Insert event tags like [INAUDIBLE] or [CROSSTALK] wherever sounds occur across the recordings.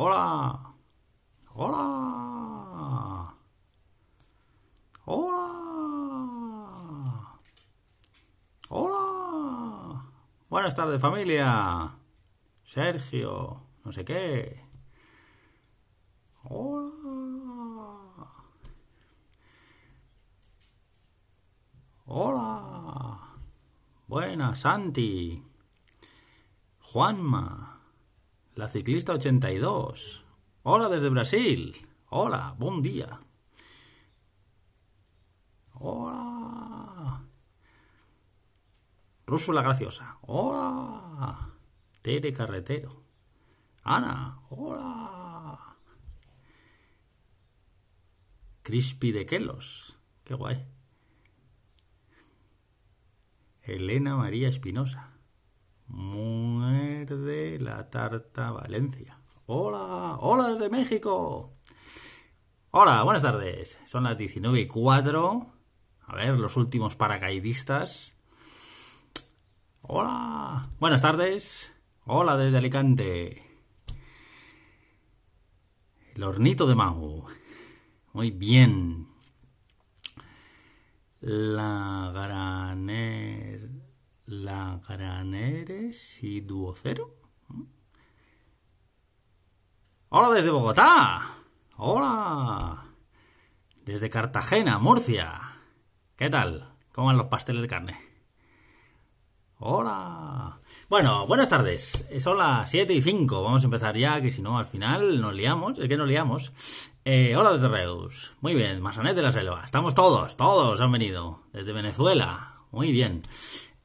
Hola. Hola. Hola. Hola. Buenas tardes familia. Sergio, no sé qué. Hola. Hola. Buenas, Santi. Juanma la ciclista 82. Hola desde Brasil. Hola, buen día. Hola. Rúsula graciosa. Hola. Tere Carretero. Ana. Hola. Crispy de Kelos. Qué guay. Elena María Espinosa. Muerde la tarta Valencia. Hola, hola desde México. Hola, buenas tardes. Son las 19 y 4. A ver, los últimos paracaidistas. Hola, buenas tardes. Hola desde Alicante. El hornito de Mago. Muy bien. La Granada la y y duocero. Hola desde Bogotá. Hola. Desde Cartagena, Murcia. ¿Qué tal? ¿Cómo van los pasteles de carne? Hola. Bueno, buenas tardes. Eh, son las 7 y 5. Vamos a empezar ya, que si no, al final nos liamos. Es que nos liamos. Eh, hola desde Reus. Muy bien, Masonet de la Selva. Estamos todos, todos han venido. Desde Venezuela. Muy bien.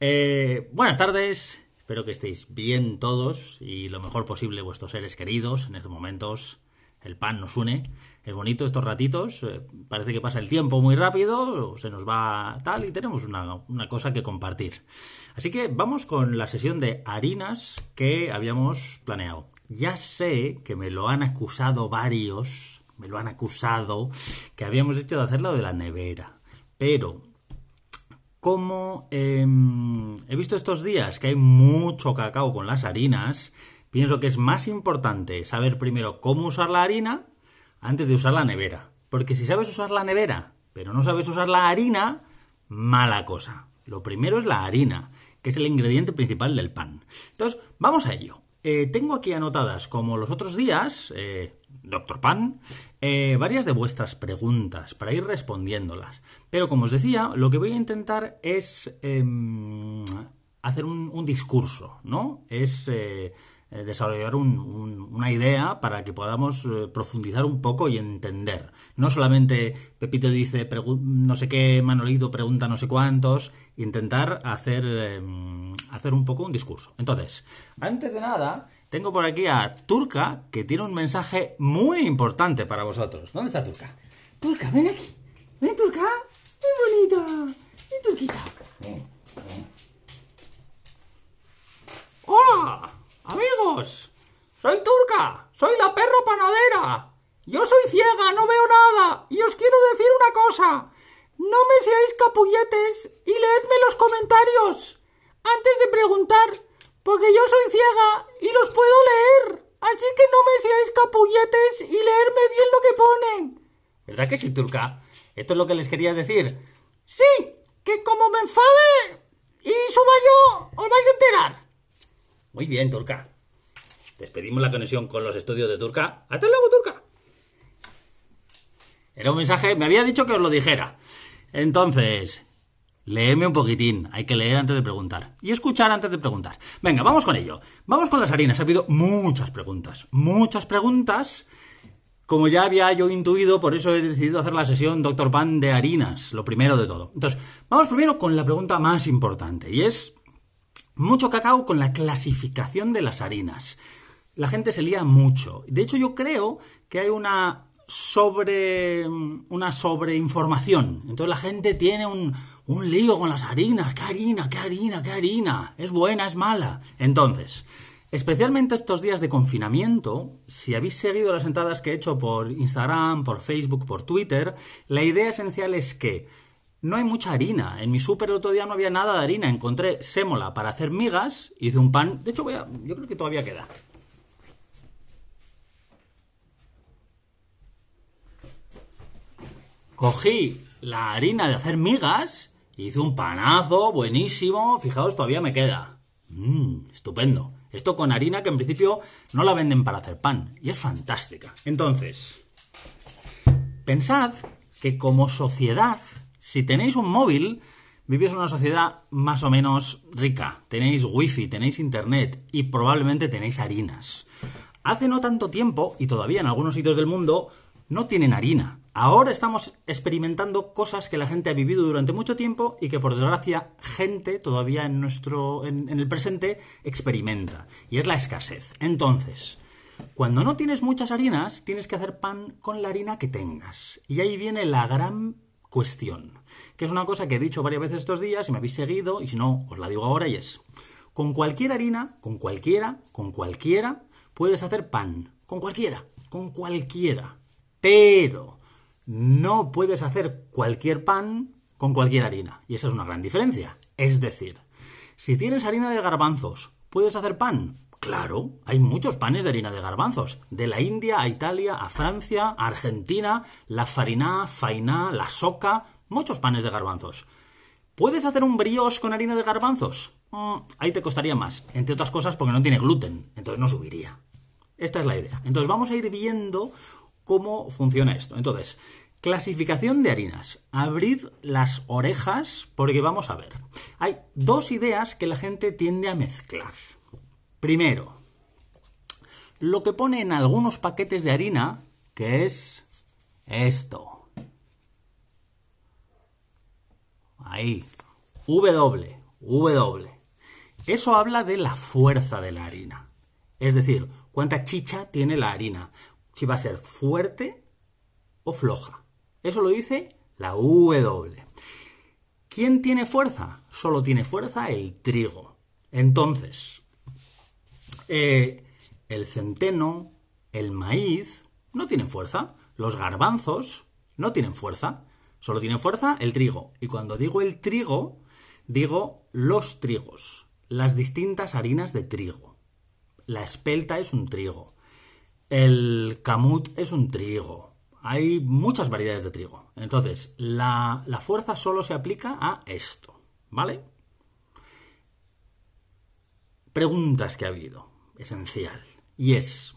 Eh, buenas tardes, espero que estéis bien todos y lo mejor posible vuestros seres queridos en estos momentos. El pan nos une, es bonito estos ratitos, eh, parece que pasa el tiempo muy rápido, se nos va tal y tenemos una, una cosa que compartir. Así que vamos con la sesión de harinas que habíamos planeado. Ya sé que me lo han acusado varios, me lo han acusado, que habíamos dicho de hacerlo de la nevera, pero como em, he visto estos días que hay mucho cacao con las harinas, pienso que es más importante saber primero cómo usar la harina antes de usar la nevera. Porque si sabes usar la nevera, pero no sabes usar la harina, mala cosa. Lo primero es la harina, que es el ingrediente principal del pan. Entonces, vamos a ello. Eh, tengo aquí anotadas, como los otros días, eh, Doctor Pan, eh, varias de vuestras preguntas para ir respondiéndolas. Pero como os decía, lo que voy a intentar es em, hacer un, discurso, ¿no? Es eh, desarrollar una idea para que podamos eh, profundizar un poco y entender. No solamente Pepito dice no sé qué, Manolito pregunta no sé cuántos, intentar hacer, em, hacer un poco un discurso. Entonces, antes de nada, tengo por aquí a Turca, que tiene un mensaje muy importante para vosotros. ¿Dónde está Turca? Turca, ven aquí. Ven, Turca. Qué bonita. Ven, Turquita. ¡Hola! Amigos, soy Turca. Soy la perro panadera. Yo soy ciega, no veo nada. Y os quiero decir una cosa. No me seáis capulletes y leedme los comentarios. Antes de preguntar porque yo soy ciega y los puedo leer. Así que no me seáis capulletes y leerme bien lo que ponen. ¿Verdad que sí, Turca? Esto es lo que les quería decir. Sí, que como me enfade y suba yo, os vais a enterar. Muy bien, Turca. Despedimos la conexión con los estudios de Turca. Hasta luego, Turca. Era un mensaje, me había dicho que os lo dijera. Entonces, Leerme un poquitín, hay que leer antes de preguntar y escuchar antes de preguntar. Venga, vamos con ello. Vamos con las harinas. Ha habido muchas preguntas, muchas preguntas. Como ya había yo intuido, por eso he decidido hacer la sesión Doctor Pan de harinas, lo primero de todo. Entonces, vamos primero con la pregunta más importante y es mucho cacao con la clasificación de las harinas. La gente se lía mucho. De hecho, yo creo que hay una sobre mm, una sobreinformación. Entonces la gente tiene un, un lío con las harinas. ¿Qué harina? ¿Qué harina? ¿Qué harina? ¿Es buena? ¿Es mala? Entonces, especialmente estos días de confinamiento, si habéis seguido las entradas que he hecho por Instagram, por Facebook, por Twitter, la idea esencial es que no hay mucha harina. En mi súper el otro día no había nada de harina. Encontré sémola para hacer migas, hice un pan. De hecho, voy a, yo creo que todavía queda. Cogí la harina de hacer migas, hice un panazo buenísimo, fijaos, todavía me queda. Mm, estupendo. Esto con harina que en principio no la venden para hacer pan, y es fantástica. Entonces, pensad que como sociedad, si tenéis un móvil, vivís en una sociedad más o menos rica. Tenéis wifi, tenéis internet y probablemente tenéis harinas. Hace no tanto tiempo, y todavía en algunos sitios del mundo, no tienen harina. Ahora estamos experimentando cosas que la gente ha vivido durante mucho tiempo y que por desgracia gente todavía en nuestro en, el presente experimenta y es la escasez. Entonces, cuando no tienes muchas harinas, tienes que hacer pan con la harina que tengas. Y ahí viene la gran cuestión, que es una cosa que he dicho varias veces estos días y me habéis seguido y si no os la digo ahora y es con cualquier harina, con cualquiera, con cualquiera puedes hacer pan, con cualquiera, con cualquiera. Pero no puedes hacer cualquier pan con cualquier harina. Y esa es una gran diferencia. Es decir, si tienes harina de garbanzos, ¿puedes hacer pan? Claro, hay muchos panes de harina de garbanzos. De la India a Italia, a Francia, a Argentina, la farina, fainá, la soca, muchos panes de garbanzos. ¿Puedes hacer un brioche con harina de garbanzos? Mm, ahí te costaría más, entre otras cosas porque no tiene gluten, entonces no subiría. Esta es la idea. Entonces vamos a ir viendo cómo funciona esto. Entonces, clasificación de harinas. Abrid las orejas porque vamos a ver. Hay dos ideas que la gente tiende a mezclar. Primero, lo que pone en algunos paquetes de harina, que es esto. Ahí, W, W. Eso habla de la fuerza de la harina. Es decir, cuánta chicha tiene la harina, si va a ser fuerte o floja. Eso lo dice la W. ¿Quién tiene fuerza? Solo tiene fuerza el trigo. Entonces, eh, el centeno, el maíz, no tienen fuerza. Los garbanzos no tienen fuerza. Solo tiene fuerza el trigo. Y cuando digo el trigo, digo los trigos, las distintas harinas de trigo. La espelta es un trigo. El camut es un trigo. Hay muchas variedades de trigo. Entonces, la, fuerza solo se aplica a esto, ¿vale? Preguntas que ha habido, esencial. Y es,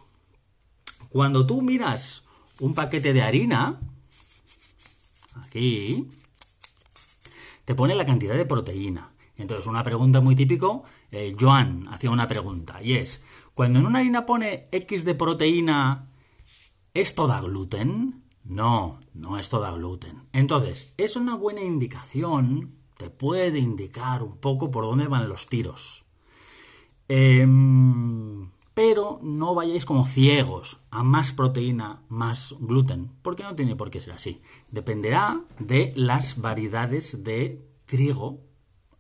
cuando tú miras un paquete de harina, aquí, te pone la cantidad de proteína. Entonces, una pregunta muy típico, eh, Joan hacía una pregunta, y es, cuando en una harina pone X de proteína, ¿es toda gluten? No, no es toda gluten. Entonces, es una buena indicación, te puede indicar un poco por dónde van los tiros. Em, pero no vayáis como ciegos a más proteína, más gluten, porque no tiene por qué ser así. Dependerá de las variedades de trigo.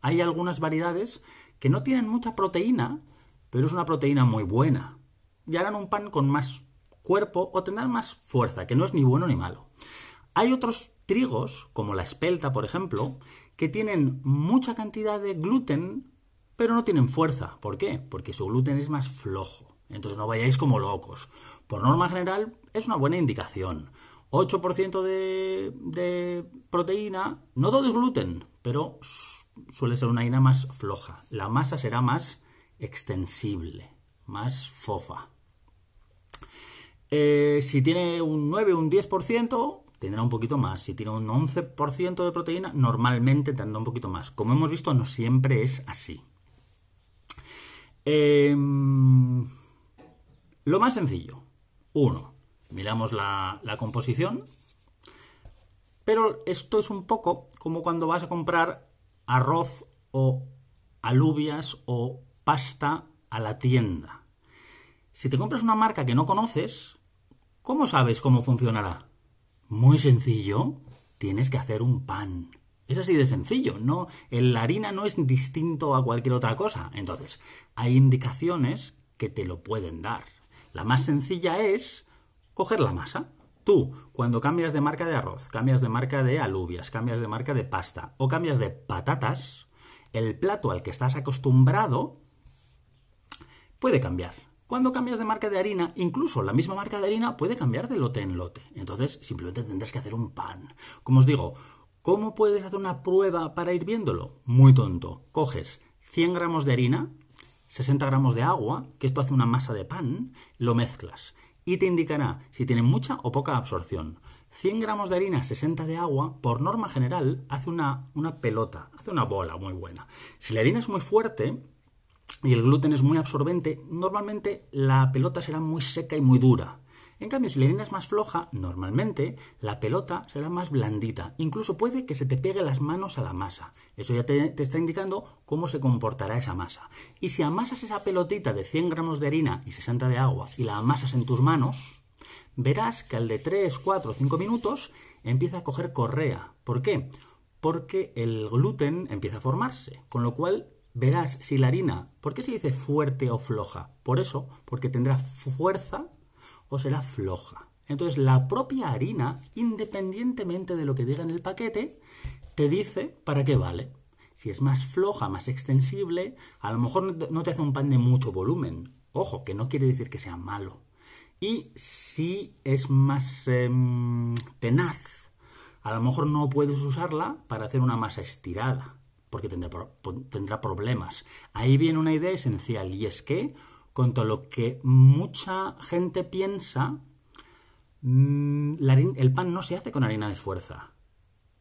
Hay algunas variedades que no tienen mucha proteína, pero es una proteína muy buena. Y harán un pan con más cuerpo o tendrán más fuerza, que no es ni bueno ni malo. Hay otros trigos, como la espelta, por ejemplo, que tienen mucha cantidad de gluten, pero no tienen fuerza. ¿Por qué? Porque su gluten es más flojo. Entonces no vayáis como locos. Por norma general, es una buena indicación. 8% de, de proteína, no todo es gluten, pero suele ser una harina más floja. La masa será más extensible, más fofa. Eh, si tiene un 9, un 10%, tendrá un poquito más. Si tiene un 11% de proteína, normalmente tendrá un poquito más. Como hemos visto, no siempre es así. Em, lo más sencillo. Uno, miramos la, la composición. Pero esto es un poco como cuando vas a comprar arroz o alubias o pasta a la tienda. Si te compras una marca que no conoces, ¿cómo sabes cómo funcionará? Muy sencillo, tienes que hacer un pan. Es así de sencillo, no la harina no es distinto a cualquier otra cosa. Entonces, hay indicaciones que te lo pueden dar. La más sencilla es coger la masa. Tú, cuando cambias de marca de arroz, cambias de marca de alubias, cambias de marca de pasta o cambias de patatas, el plato al que estás acostumbrado puede cambiar. Cuando cambias de marca de harina, incluso la misma marca de harina puede cambiar de lote en lote. Entonces, simplemente tendrás que hacer un pan. Como os digo, ¿cómo puedes hacer una prueba para ir viéndolo? Muy tonto. Coges 100 gramos de harina, 60 gramos de agua, que esto hace una masa de pan, lo mezclas y te indicará si tiene mucha o poca absorción. 100 gramos de harina, 60 de agua, por norma general, hace una, una pelota, hace una bola muy buena. Si la harina es muy fuerte, y el gluten es muy absorbente, normalmente la pelota será muy seca y muy dura. En cambio, si la harina es más floja, normalmente la pelota será más blandita. Incluso puede que se te pegue las manos a la masa. Eso ya te, está indicando cómo se comportará esa masa. Y si amasas esa pelotita de 100 gramos de harina y 60 de agua y la amasas en tus manos, verás que al de 3, 4, 5 minutos empieza a coger correa. ¿Por qué? Porque el gluten empieza a formarse, con lo cual Verás si la harina, ¿por qué se dice fuerte o floja? Por eso, porque tendrá fuerza o será floja. Entonces, la propia harina, independientemente de lo que diga en el paquete, te dice para qué vale. Si es más floja, más extensible, a lo mejor no te hace un pan de mucho volumen. Ojo, que no quiere decir que sea malo. Y si es más em, tenaz, a lo mejor no puedes usarla para hacer una masa estirada porque tendrá, problemas. Ahí viene una idea esencial y es que, contra lo que mucha gente piensa, mm, el pan no se hace con harina de fuerza.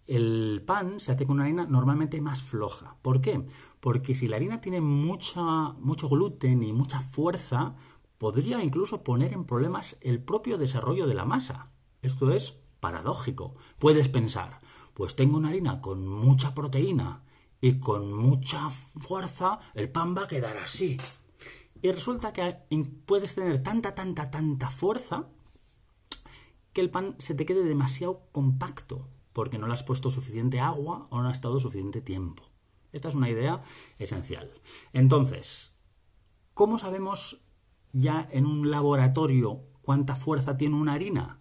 El pan se hace con una harina normalmente más floja. ¿Por qué? Porque si la harina tiene mucha, mucho gluten y mucha fuerza, podría incluso poner en problemas el propio desarrollo de la masa. Esto es paradójico. Puedes pensar, pues tengo una harina con mucha proteína y con mucha fuerza el pan va a quedar así. Y resulta que puedes tener tanta, tanta, tanta fuerza que el pan se te quede demasiado compacto porque no le has puesto suficiente agua o no ha estado suficiente tiempo. Esta es una idea esencial. Entonces, ¿cómo sabemos ya en un laboratorio cuánta fuerza tiene una harina?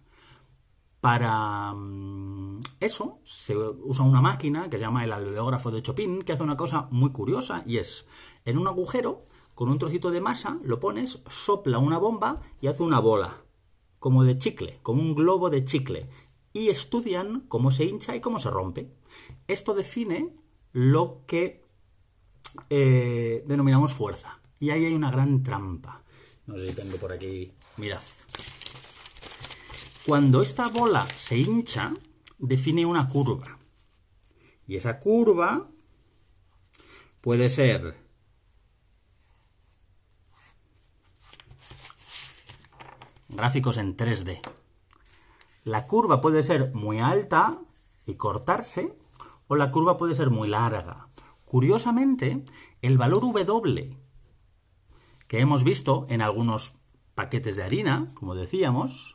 Para mm, eso se usa una máquina que se llama el alveógrafo de Chopin, que hace una cosa muy curiosa y es, en un agujero, con un trocito de masa, lo pones, sopla una bomba y hace una bola, como de chicle, como un globo de chicle, y estudian cómo se hincha y cómo se rompe. Esto define lo que eh, denominamos fuerza. Y ahí hay una gran trampa. No sé si tengo por aquí. Mirad. Cuando esta bola se hincha, define una curva. Y esa curva puede ser gráficos en 3D. La curva puede ser muy alta y cortarse, o la curva puede ser muy larga. Curiosamente, el valor W que hemos visto en algunos paquetes de harina, como decíamos,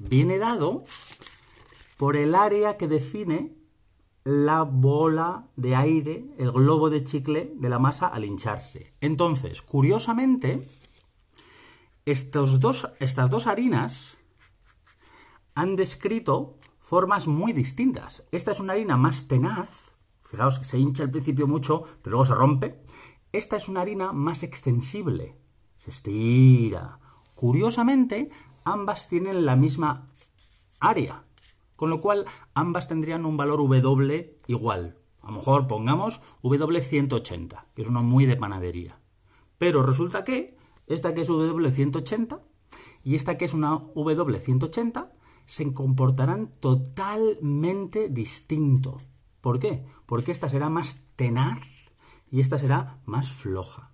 viene dado por el área que define la bola de aire, el globo de chicle de la masa al hincharse. Entonces, curiosamente, estas dos harinas han descrito formas muy distintas. Esta es una harina más tenaz, fijaos que se hincha al principio mucho, pero luego se rompe. Esta es una harina más extensible, se estira. Curiosamente, ambas tienen la misma área, con lo cual ambas tendrían un valor W igual. A lo mejor pongamos W180, que es uno muy de panadería. Pero resulta que esta que es W180 y esta que es una W180 se comportarán totalmente distinto. ¿Por qué? Porque esta será más tenaz y esta será más floja.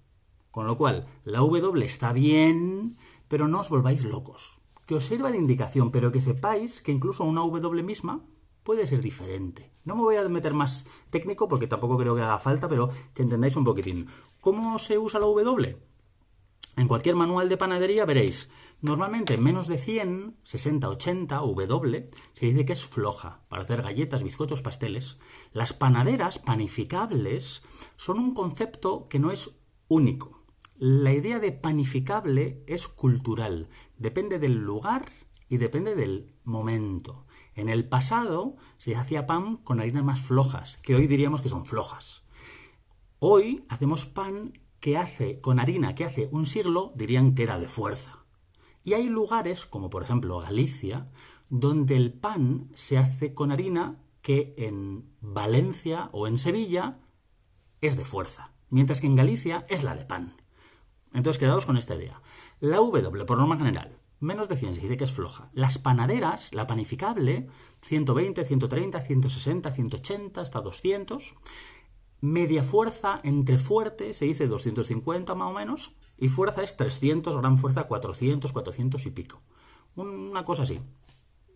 Con lo cual, la W está bien, pero no os volváis locos que os sirva de indicación, pero que sepáis que incluso una W misma puede ser diferente. No me voy a meter más técnico porque tampoco creo que haga falta, pero que entendáis un poquitín. ¿Cómo se usa la W? En cualquier manual de panadería veréis, normalmente menos de 100, 60, 80, W, se dice que es floja para hacer galletas, bizcochos, pasteles. Las panaderas panificables son un concepto que no es único. La idea de panificable es cultural, depende del lugar y depende del momento. En el pasado se hacía pan con harinas más flojas, que hoy diríamos que son flojas. Hoy hacemos pan que hace con harina que hace un siglo dirían que era de fuerza. Y hay lugares, como por ejemplo Galicia, donde el pan se hace con harina que en Valencia o en Sevilla es de fuerza, mientras que en Galicia es la de pan. Entonces, quedaos con esta idea. La W, por norma general, menos de 100 se dice que es floja. Las panaderas, la panificable, 120, 130, 160, 180, hasta 200. Media fuerza entre fuerte se dice 250 más o menos. Y fuerza es 300, gran fuerza 400, 400 y pico. Una cosa así.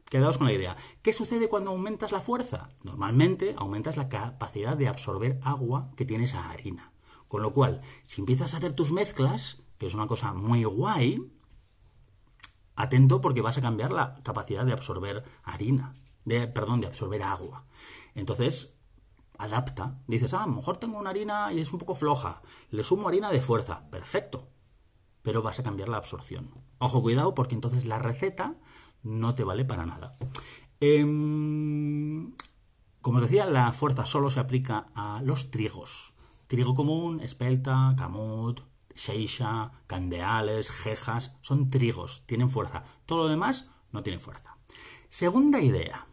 Quedaos con la idea. ¿Qué sucede cuando aumentas la fuerza? Normalmente aumentas la capacidad de absorber agua que tiene esa harina. Con lo cual, si empiezas a hacer tus mezclas, que es una cosa muy guay, atento porque vas a cambiar la capacidad de absorber harina, de, perdón, de absorber agua. Entonces, adapta. Dices, ah, a lo mejor tengo una harina y es un poco floja. Le sumo harina de fuerza. Perfecto. Pero vas a cambiar la absorción. Ojo, cuidado, porque entonces la receta no te vale para nada. Em, como os decía, la fuerza solo se aplica a los trigos. Trigo común, espelta, camut, sheisha, candeales, jejas, son trigos, tienen fuerza. Todo lo demás no tiene fuerza. Segunda idea.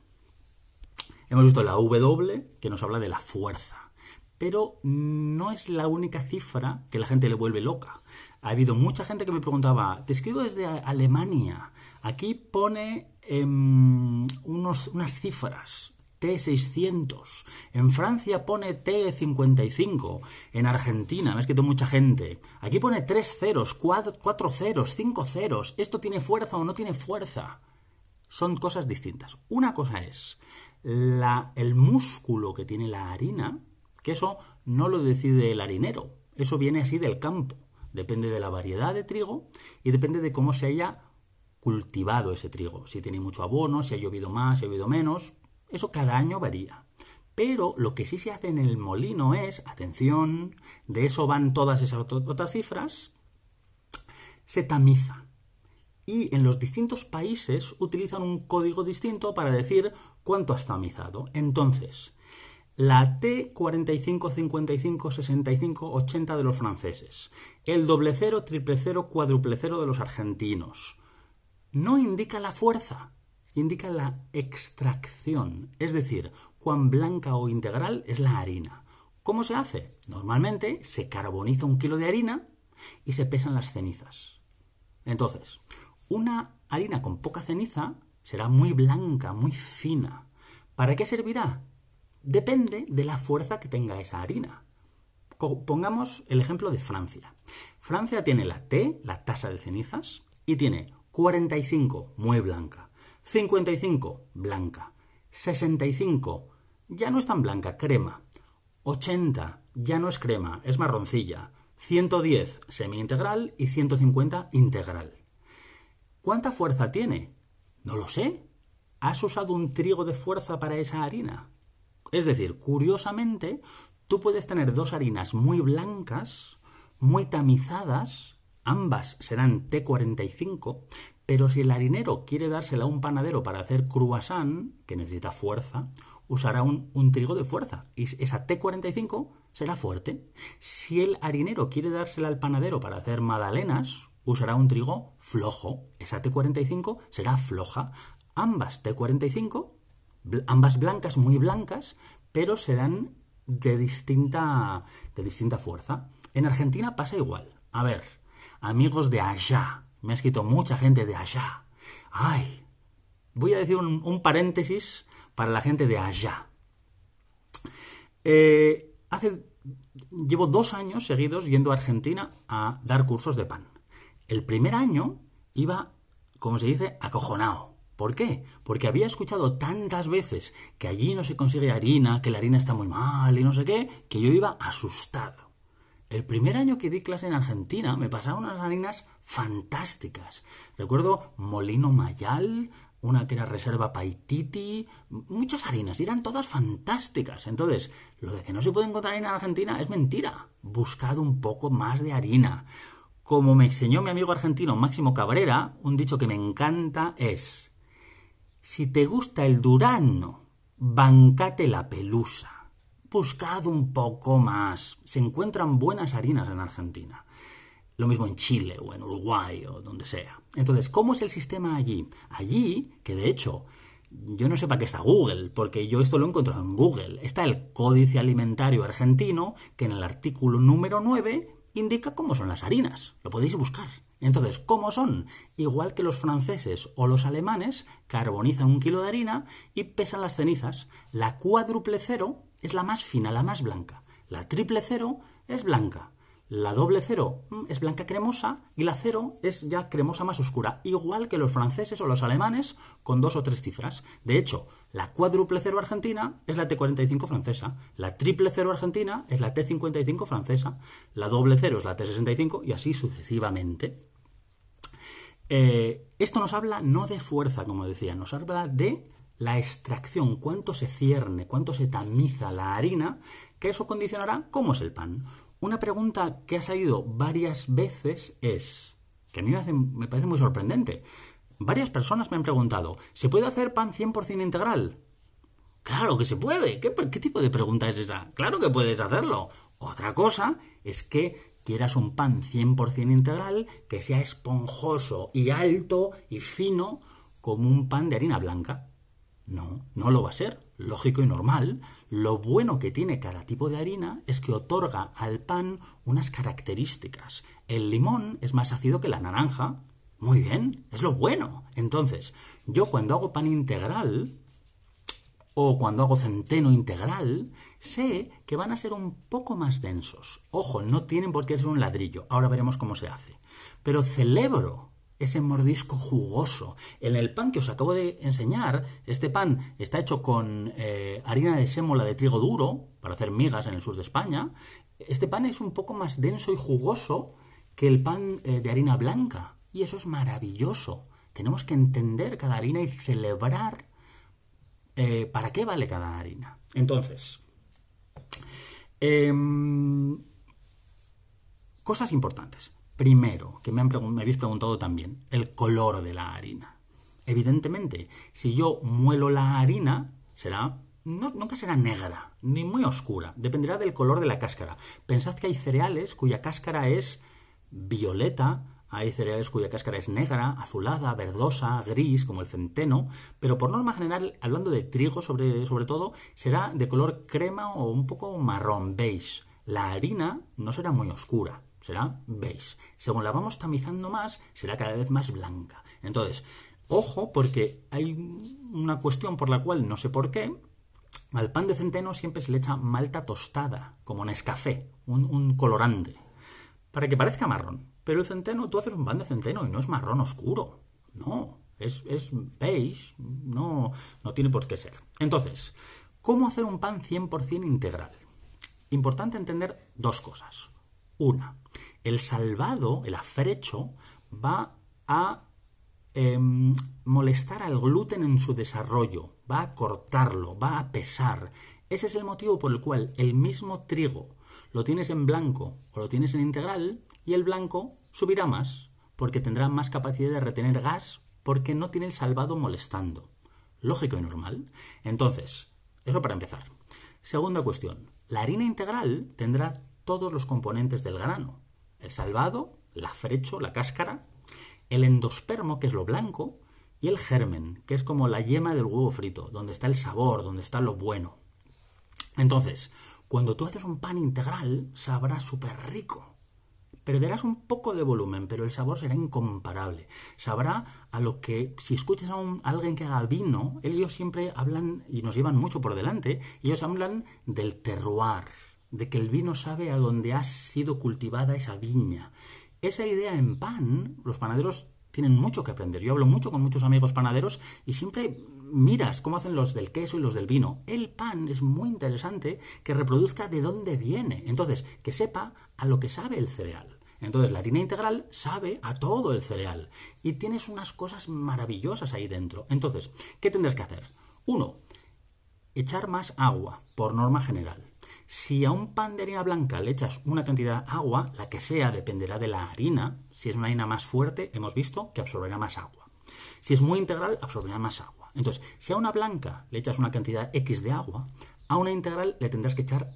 Hemos visto la W que nos habla de la fuerza, pero no es la única cifra que la gente le vuelve loca. Ha habido mucha gente que me preguntaba, te escribo desde Alemania, aquí pone em, unas cifras, T600. En Francia pone T55. En Argentina, me ha escrito mucha gente. Aquí pone 3 ceros, 4, ceros, 5 ceros. ¿Esto tiene fuerza o no tiene fuerza? Son cosas distintas. Una cosa es el músculo que tiene la harina, que eso no lo decide el harinero. Eso viene así del campo. Depende de la variedad de trigo y depende de cómo se haya cultivado ese trigo. Si tiene mucho abono, si ha llovido más, si ha llovido menos, eso cada año varía. Pero lo que sí se hace en el molino es, atención, de eso van todas esas otras cifras, se tamiza. Y en los distintos países utilizan un código distinto para decir cuánto has tamizado. Entonces, la t 45556580 de los franceses, el doble cero, triple cero, cuádruple cero de los argentinos, no indica la fuerza, indica la extracción, es decir, cuán blanca o integral es la harina. ¿Cómo se hace? Normalmente se carboniza un kilo de harina y se pesan las cenizas. Entonces, una harina con poca ceniza será muy blanca, muy fina. ¿Para qué servirá? Depende de la fuerza que tenga esa harina. Pongamos el ejemplo de Francia. Francia tiene la T, la tasa de cenizas, y tiene 45 muy blanca. 55, blanca. 65, ya no es tan blanca, crema. 80, ya no es crema, es marroncilla. 110, semi-integral y 150, integral. ¿Cuánta fuerza tiene? No lo sé. ¿Has usado un trigo de fuerza para esa harina? Es decir, curiosamente, tú puedes tener dos harinas muy blancas, muy tamizadas, ambas serán T45, pero si el harinero quiere dársela a un panadero para hacer cruasán, que necesita fuerza, usará un, trigo de fuerza y esa T45 será fuerte. Si el harinero quiere dársela al panadero para hacer magdalenas, usará un trigo flojo. Esa T45 será floja. Ambas T45, ambas blancas, muy blancas, pero serán de distinta, de distinta fuerza. En Argentina pasa igual. A ver, amigos de allá. Me ha escrito mucha gente de allá. Ay, voy a decir un, paréntesis para la gente de allá. Eh, hace, llevo dos años seguidos yendo a Argentina a dar cursos de pan. El primer año iba, como se dice, acojonado. ¿Por qué? Porque había escuchado tantas veces que allí no se consigue harina, que la harina está muy mal y no sé qué, que yo iba asustado. El primer año que di clase en Argentina me pasaron unas harinas fantásticas. Recuerdo Molino Mayal, una que era Reserva Paititi, muchas harinas, eran todas fantásticas. Entonces, lo de que no se puede encontrar harina en Argentina es mentira. Buscad un poco más de harina. Como me enseñó mi amigo argentino Máximo Cabrera, un dicho que me encanta es, si te gusta el durano, bancate la pelusa buscad un poco más. Se encuentran buenas harinas en Argentina. Lo mismo en Chile o en Uruguay o donde sea. Entonces, ¿cómo es el sistema allí? Allí, que de hecho, yo no sé para qué está Google, porque yo esto lo encuentro en Google. Está el Códice Alimentario Argentino, que en el artículo número 9 indica cómo son las harinas. Lo podéis buscar. Entonces, ¿cómo son? Igual que los franceses o los alemanes, carbonizan un kilo de harina y pesan las cenizas. La cuádruple cero es la más fina, la más blanca. La triple cero es blanca. La doble cero mm, es blanca cremosa y la cero es ya cremosa más oscura, igual que los franceses o los alemanes con dos o tres cifras. De hecho, la cuádruple cero argentina es la T45 francesa, la triple cero argentina es la T55 francesa, la doble cero es la T65 y así sucesivamente. Eh, esto nos habla no de fuerza, como decía, nos habla de la extracción, cuánto se cierne, cuánto se tamiza la harina, que eso condicionará cómo es el pan. Una pregunta que ha salido varias veces es, que a mí me, parece muy sorprendente, varias personas me han preguntado, ¿se puede hacer pan 100% integral? Claro que se puede. ¿Qué, ¿Qué, tipo de pregunta es esa? Claro que puedes hacerlo. Otra cosa es que quieras un pan 100% integral que sea esponjoso y alto y fino como un pan de harina blanca. No, no lo va a ser. Lógico y normal. Lo bueno que tiene cada tipo de harina es que otorga al pan unas características. El limón es más ácido que la naranja. Muy bien, es lo bueno. Entonces, yo cuando hago pan integral o cuando hago centeno integral, sé que van a ser un poco más densos. Ojo, no tienen por qué ser un ladrillo. Ahora veremos cómo se hace. Pero celebro ese mordisco jugoso. En el pan que os acabo de enseñar, este pan está hecho con eh, harina de sémola de trigo duro, para hacer migas en el sur de España. Este pan es un poco más denso y jugoso que el pan eh, de harina blanca. Y eso es maravilloso. Tenemos que entender cada harina y celebrar eh, para qué vale cada harina. Entonces, em, cosas importantes. Primero, que me, habéis preguntado también, el color de la harina. Evidentemente, si yo muelo la harina, será nunca será negra, ni muy oscura. Dependerá del color de la cáscara. Pensad que hay cereales cuya cáscara es violeta, hay cereales cuya cáscara es negra, azulada, verdosa, gris, como el centeno, pero por norma general, hablando de trigo sobre, sobre todo, será de color crema o un poco marrón, beige. La harina no será muy oscura será beige. Según la vamos tamizando más, será cada vez más blanca. Entonces, ojo, porque hay una cuestión por la cual no sé por qué. Al pan de centeno siempre se le echa malta tostada, como en escafé, un, colorante, para que parezca marrón. Pero el centeno, tú haces un pan de centeno y no es marrón oscuro. No, es, beige, no, no tiene por qué ser. Entonces, ¿cómo hacer un pan 100% integral? Importante entender dos cosas. Una, el salvado, el afrecho, va a em, molestar al gluten en su desarrollo, va a cortarlo, va a pesar. Ese es el motivo por el cual el mismo trigo lo tienes en blanco o lo tienes en integral y el blanco subirá más porque tendrá más capacidad de retener gas porque no tiene el salvado molestando. Lógico y normal. Entonces, eso para empezar. Segunda cuestión. La harina integral tendrá todos los componentes del grano, el salvado, la frecho, la cáscara, el endospermo, que es lo blanco, y el germen, que es como la yema del huevo frito, donde está el sabor, donde está lo bueno. Entonces, cuando tú haces un pan integral, sabrá súper rico. Perderás un poco de volumen, pero el sabor será incomparable. Sabrá a lo que, si escuchas a, alguien que haga vino, ellos siempre hablan y nos llevan mucho por delante, ellos hablan del terroir, de que el vino sabe a dónde ha sido cultivada esa viña. Esa idea en pan, los panaderos tienen mucho que aprender. Yo hablo mucho con muchos amigos panaderos y siempre miras cómo hacen los del queso y los del vino. El pan es muy interesante que reproduzca de dónde viene. Entonces, que sepa a lo que sabe el cereal. Entonces, la harina integral sabe a todo el cereal. Y tienes unas cosas maravillosas ahí dentro. Entonces, ¿qué tendrás que hacer? Uno, echar más agua, por norma general. Si a un pan de harina blanca le echas una cantidad de agua, la que sea dependerá de la harina. Si es una harina más fuerte, hemos visto que absorberá más agua. Si es muy integral, absorberá más agua. Entonces, si a una blanca le echas una cantidad X de agua, a una integral le tendrás que echar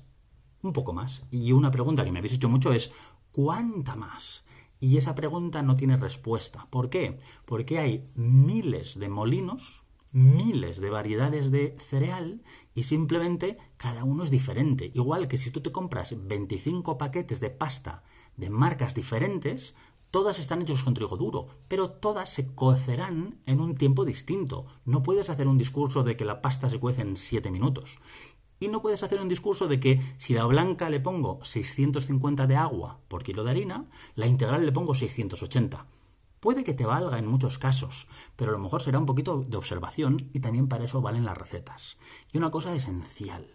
un poco más. Y una pregunta que me habéis hecho mucho es, ¿cuánta más? Y esa pregunta no tiene respuesta. ¿Por qué? Porque hay miles de molinos miles de variedades de cereal y simplemente cada uno es diferente. Igual que si tú te compras 25 paquetes de pasta de marcas diferentes, todas están hechas con trigo duro, pero todas se cocerán en un tiempo distinto. No puedes hacer un discurso de que la pasta se cuece en 7 minutos. Y no puedes hacer un discurso de que si la blanca le pongo 650 de agua por kilo de harina, la integral le pongo 680 Puede que te valga en muchos casos, pero a lo mejor será un poquito de observación y también para eso valen las recetas. Y una cosa esencial.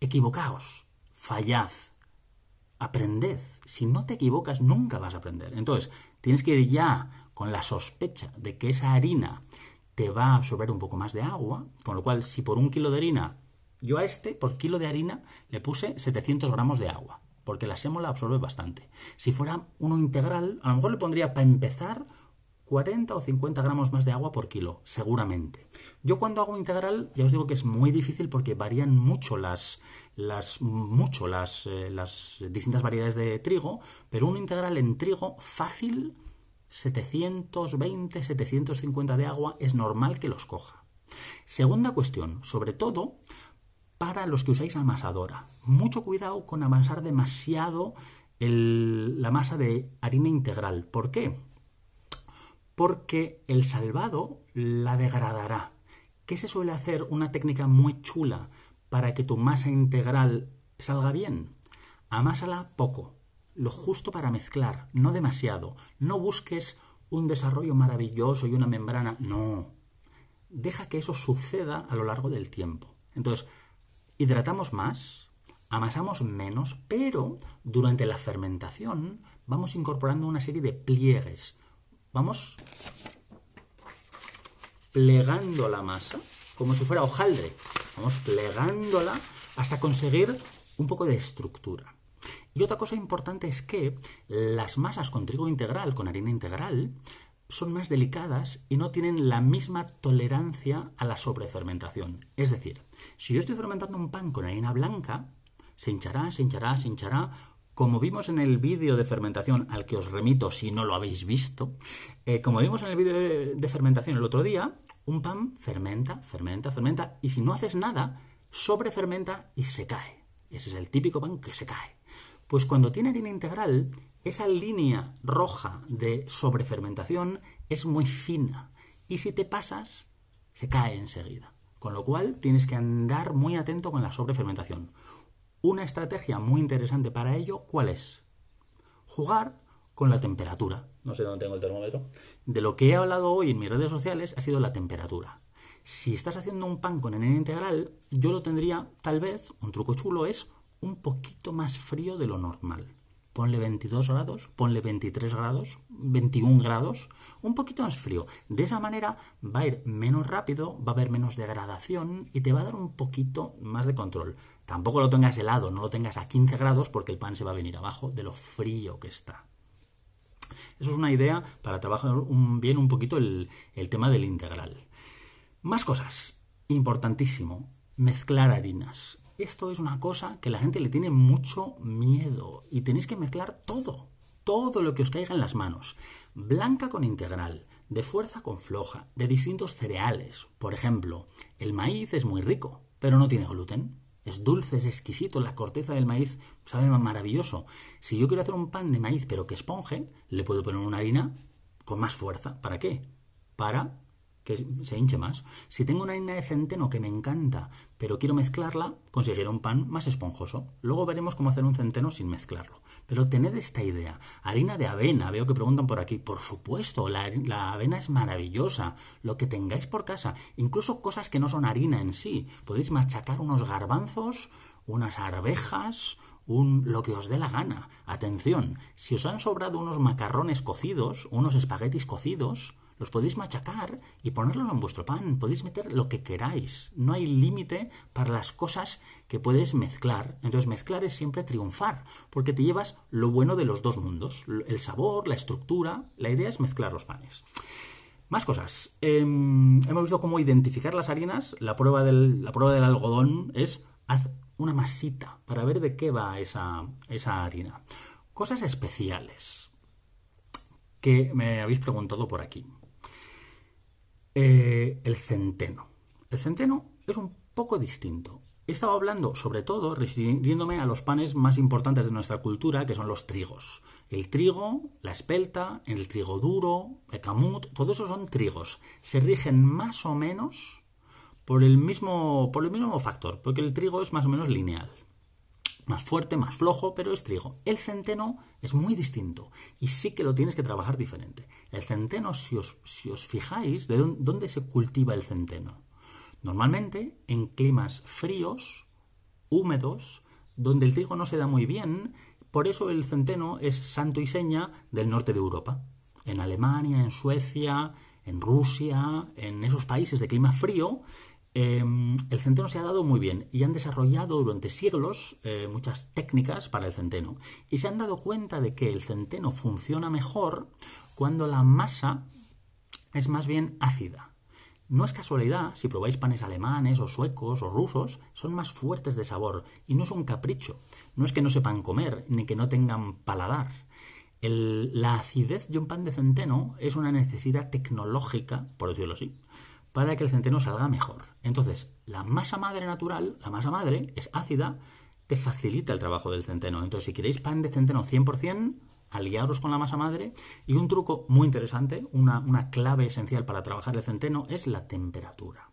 Equivocaos, fallad, aprended. Si no te equivocas, nunca vas a aprender. Entonces, tienes que ir ya con la sospecha de que esa harina te va a absorber un poco más de agua, con lo cual, si por un kilo de harina, yo a este, por kilo de harina, le puse 700 gramos de agua porque la sémola absorbe bastante. Si fuera uno integral, a lo mejor le pondría para empezar 40 o 50 gramos más de agua por kilo, seguramente. Yo cuando hago integral, ya os digo que es muy difícil porque varían mucho las, las, mucho las, eh, las distintas variedades de trigo, pero un integral en trigo fácil, 720, 750 de agua, es normal que los coja. Segunda cuestión, sobre todo para los que usáis amasadora. Mucho cuidado con amasar demasiado la masa de harina integral. ¿Por qué? Porque el salvado la degradará. ¿Qué se suele hacer? Una técnica muy chula para que tu masa integral salga bien. Amásala poco, lo justo para mezclar, no demasiado. No busques un desarrollo maravilloso y una membrana, no. Deja que eso suceda a lo largo del tiempo. Entonces, Hidratamos más, amasamos menos, pero durante la fermentación vamos incorporando una serie de pliegues. Vamos plegando la masa como si fuera hojaldre. Vamos plegándola hasta conseguir un poco de estructura. Y otra cosa importante es que las masas con trigo integral, con harina integral, son más delicadas y no tienen la misma tolerancia a la sobrefermentación. Es decir, si yo estoy fermentando un pan con harina blanca, se hinchará, se hinchará, se hinchará. Como vimos en el vídeo de fermentación, al que os remito si no lo habéis visto, eh, como vimos en el vídeo de fermentación el otro día, un pan fermenta, fermenta, fermenta, y si no haces nada, sobrefermenta y se cae. Ese es el típico pan que se cae. Pues cuando tiene harina integral, esa línea roja de sobrefermentación es muy fina y si te pasas, se cae enseguida. Con lo cual tienes que andar muy atento con la sobrefermentación. Una estrategia muy interesante para ello, ¿cuál es? Jugar con la temperatura. No sé dónde tengo el termómetro. De lo que he hablado hoy en mis redes sociales ha sido la temperatura. Si estás haciendo un pan con enero integral, yo lo tendría, tal vez, un truco chulo es un poquito más frío de lo normal ponle 22 grados, ponle 23 grados, 21 grados, un poquito más frío. De esa manera va a ir menos rápido, va a haber menos degradación y te va a dar un poquito más de control. Tampoco lo tengas helado, no lo tengas a 15 grados porque el pan se va a venir abajo de lo frío que está. Eso es una idea para trabajar bien un poquito el tema del integral. Más cosas. Importantísimo. Mezclar harinas esto es una cosa que la gente le tiene mucho miedo y tenéis que mezclar todo, todo lo que os caiga en las manos. Blanca con integral, de fuerza con floja, de distintos cereales. Por ejemplo, el maíz es muy rico, pero no tiene gluten. Es dulce, es exquisito, la corteza del maíz sabe maravilloso. Si yo quiero hacer un pan de maíz pero que esponje, le puedo poner una harina con más fuerza. ¿Para qué? Para que se hinche más. Si tengo una harina de centeno que me encanta, pero quiero mezclarla, conseguiré un pan más esponjoso. Luego veremos cómo hacer un centeno sin mezclarlo. Pero tened esta idea. Harina de avena, veo que preguntan por aquí. Por supuesto, la, la avena es maravillosa. Lo que tengáis por casa, incluso cosas que no son harina en sí. Podéis machacar unos garbanzos, unas arvejas, un lo que os dé la gana. Atención, si os han sobrado unos macarrones cocidos, unos espaguetis cocidos, los podéis machacar y ponerlo en vuestro pan. Podéis meter lo que queráis. No hay límite para las cosas que puedes mezclar. Entonces mezclar es siempre triunfar, porque te llevas lo bueno de los dos mundos. El sabor, la estructura. La idea es mezclar los panes. Más cosas. Em, hemos visto cómo identificar las harinas. La prueba, del, la prueba del algodón es haz una masita para ver de qué va esa, esa harina. Cosas especiales que me habéis preguntado por aquí. Eh, el centeno. El centeno es un poco distinto. He estado hablando, sobre todo, refiriéndome a los panes más importantes de nuestra cultura, que son los trigos. El trigo, la espelta, el trigo duro, el camut, todo eso son trigos. Se rigen más o menos por el mismo, por el mismo factor, porque el trigo es más o menos lineal más fuerte, más flojo, pero es trigo. El centeno es muy distinto y sí que lo tienes que trabajar diferente. El centeno, si os, si os fijáis, ¿de dónde se cultiva el centeno? Normalmente en climas fríos, húmedos, donde el trigo no se da muy bien, por eso el centeno es santo y seña del norte de Europa. En Alemania, en Suecia, en Rusia, en esos países de clima frío, Em, el centeno se ha dado muy bien y han desarrollado durante siglos eh, muchas técnicas para el centeno. Y se han dado cuenta de que el centeno funciona mejor cuando la masa es más bien ácida. No es casualidad si probáis panes alemanes o suecos o rusos, son más fuertes de sabor y no es un capricho. No es que no sepan comer ni que no tengan paladar. la acidez de un pan de centeno es una necesidad tecnológica, por decirlo así para que el centeno salga mejor. Entonces, la masa madre natural, la masa madre, es ácida, te facilita el trabajo del centeno. Entonces, si queréis pan de centeno 100%, aliaros con la masa madre. Y un truco muy interesante, una, clave esencial para trabajar el centeno, es la temperatura.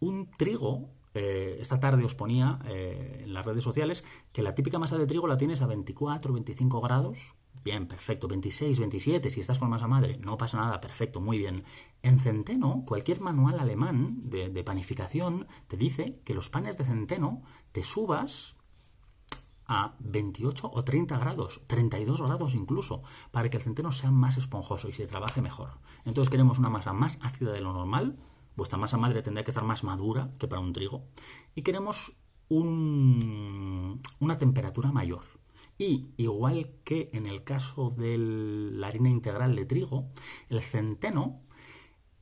Un trigo, eh, esta tarde os ponía eh, en las redes sociales, que la típica masa de trigo la tienes a 24, 25 grados, Bien, perfecto. 26, 27, si estás con masa madre, no pasa nada, perfecto, muy bien. En centeno, cualquier manual alemán de, panificación te dice que los panes de centeno te subas a 28 o 30 grados, 32 grados incluso, para que el centeno sea más esponjoso y se trabaje mejor. Entonces queremos una masa más ácida de lo normal, vuestra masa madre tendría que estar más madura que para un trigo, y queremos una temperatura mayor. Y igual que en el caso de la harina integral de trigo, el centeno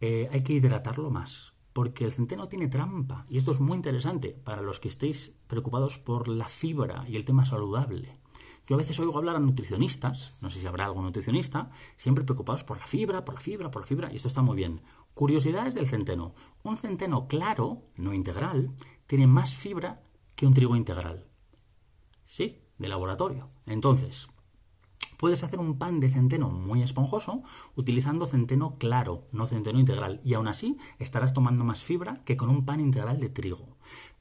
eh, hay que hidratarlo más, porque el centeno tiene trampa. Y esto es muy interesante para los que estéis preocupados por la fibra y el tema saludable. Yo a veces oigo hablar a nutricionistas, no sé si habrá algún nutricionista, siempre preocupados por la fibra, por la fibra, por la fibra, y esto está muy bien. Curiosidades del centeno. Un centeno claro, no integral, tiene más fibra que un trigo integral. ¿Sí? de laboratorio. Entonces, puedes hacer un pan de centeno muy esponjoso utilizando centeno claro, no centeno integral, y aún así estarás tomando más fibra que con un pan integral de trigo.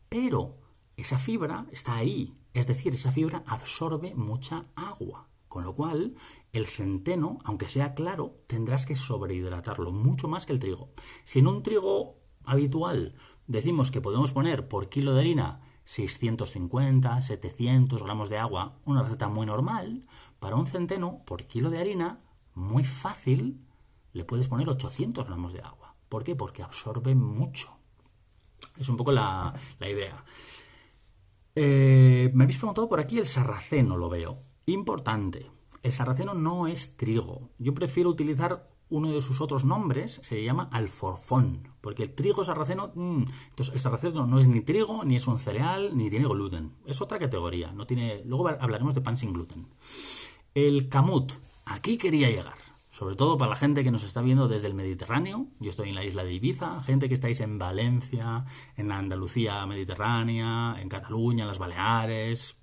Pero esa fibra está ahí, es decir, esa fibra absorbe mucha agua. Con lo cual, el centeno, aunque sea claro, tendrás que sobrehidratarlo mucho más que el trigo. Si en un trigo habitual decimos que podemos poner por kilo de harina 650, 700 gramos de agua, una receta muy normal, para un centeno por kilo de harina, muy fácil, le puedes poner 800 gramos de agua. ¿Por qué? Porque absorbe mucho. Es un poco la, idea. Eh, me habéis preguntado por aquí el sarraceno, lo veo. Importante. El sarraceno no es trigo. Yo prefiero utilizar uno de sus otros nombres se llama alforfón, porque el trigo sarraceno, mm, entonces el sarraceno no es ni trigo, ni es un cereal, ni tiene gluten. Es otra categoría, no tiene, luego hablaremos de pan sin gluten. El camut, aquí quería llegar, sobre todo para la gente que nos está viendo desde el Mediterráneo, yo estoy en la isla de Ibiza, gente que estáis en Valencia, en Andalucía mediterránea, en Cataluña, en las Baleares.